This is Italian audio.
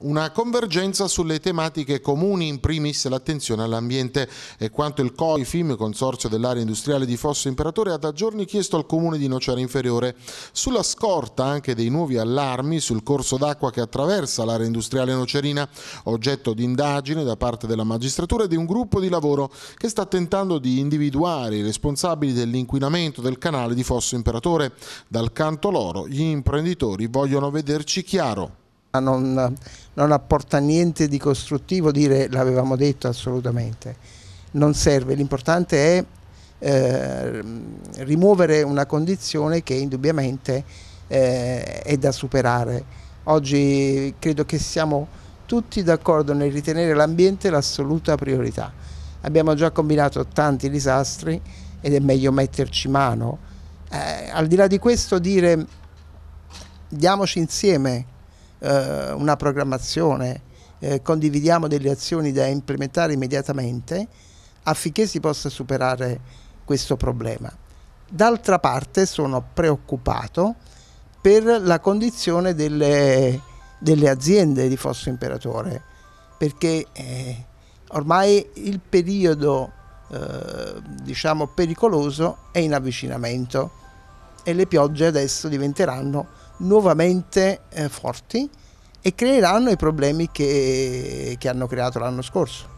Una convergenza sulle tematiche comuni, in primis l'attenzione all'ambiente. È quanto il COIFIM, Consorzio dell'area industriale di Fosso Imperatore, ha da giorni chiesto al comune di Nocera Inferiore. Sulla scorta anche dei nuovi allarmi sul corso d'acqua che attraversa l'area industriale nocerina, oggetto di indagine da parte della magistratura e di un gruppo di lavoro che sta tentando di individuare i responsabili dell'inquinamento del canale di Fosso Imperatore. Dal canto loro, gli imprenditori vogliono vederci chiaro non, non apporta niente di costruttivo dire l'avevamo detto assolutamente, non serve, l'importante è eh, rimuovere una condizione che indubbiamente eh, è da superare. Oggi credo che siamo tutti d'accordo nel ritenere l'ambiente l'assoluta priorità. Abbiamo già combinato tanti disastri ed è meglio metterci mano. Eh, al di là di questo dire diamoci insieme eh, una programmazione, eh, condividiamo delle azioni da implementare immediatamente affinché si possa superare questo problema. D'altra parte sono preoccupato per la condizione delle, delle aziende di Fosso Imperatore, perché eh, ormai il periodo eh, diciamo pericoloso è in avvicinamento e le piogge adesso diventeranno nuovamente eh, forti e creeranno i problemi che, che hanno creato l'anno scorso.